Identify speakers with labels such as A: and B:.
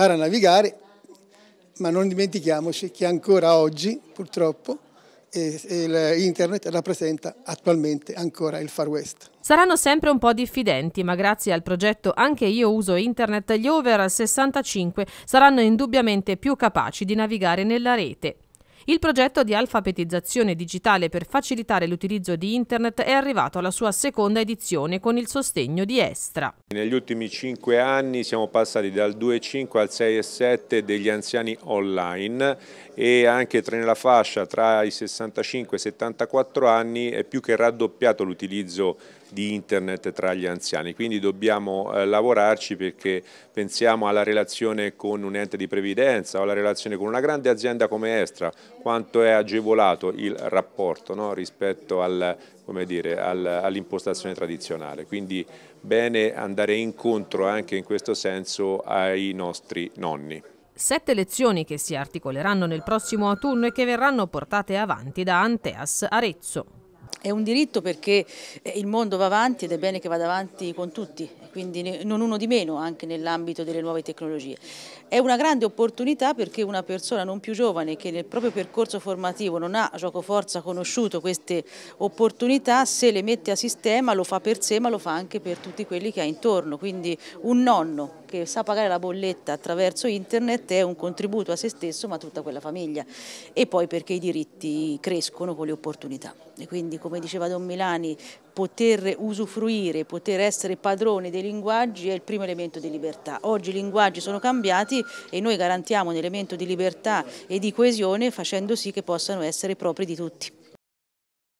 A: impara a navigare, ma non dimentichiamoci che ancora oggi, purtroppo, internet rappresenta attualmente ancora il Far West.
B: Saranno sempre un po' diffidenti, ma grazie al progetto Anche io uso internet, gli over 65 saranno indubbiamente più capaci di navigare nella rete. Il progetto di alfabetizzazione digitale per facilitare l'utilizzo di Internet è arrivato alla sua seconda edizione con il sostegno di Estra.
C: Negli ultimi cinque anni siamo passati dal 2,5 al 6,7 degli anziani online e anche nella fascia tra i 65 e i 74 anni è più che raddoppiato l'utilizzo di internet tra gli anziani, quindi dobbiamo eh, lavorarci perché pensiamo alla relazione con un ente di previdenza o alla relazione con una grande azienda come Estra, quanto è agevolato il rapporto no, rispetto al, all'impostazione tradizionale, quindi bene andare incontro anche in questo senso ai nostri nonni.
B: Sette lezioni che si articoleranno nel prossimo autunno e che verranno portate avanti da Anteas Arezzo. È un diritto perché
D: eh, il mondo va avanti ed è bene che vada avanti con tutti, quindi non uno di meno anche nell'ambito delle nuove tecnologie. È una grande opportunità perché una persona non più giovane che nel proprio percorso formativo non ha gioco forza conosciuto queste opportunità, se le mette a sistema lo fa per sé ma lo fa anche per tutti quelli che ha intorno, quindi un nonno che sa pagare la bolletta attraverso internet è un contributo a se stesso ma a tutta quella famiglia e poi perché i diritti crescono con le opportunità e quindi come diceva Don Milani poter usufruire, poter essere padroni dei linguaggi è il primo elemento di libertà. Oggi i linguaggi sono cambiati e noi garantiamo un elemento di libertà e di coesione facendo sì che possano essere propri di tutti.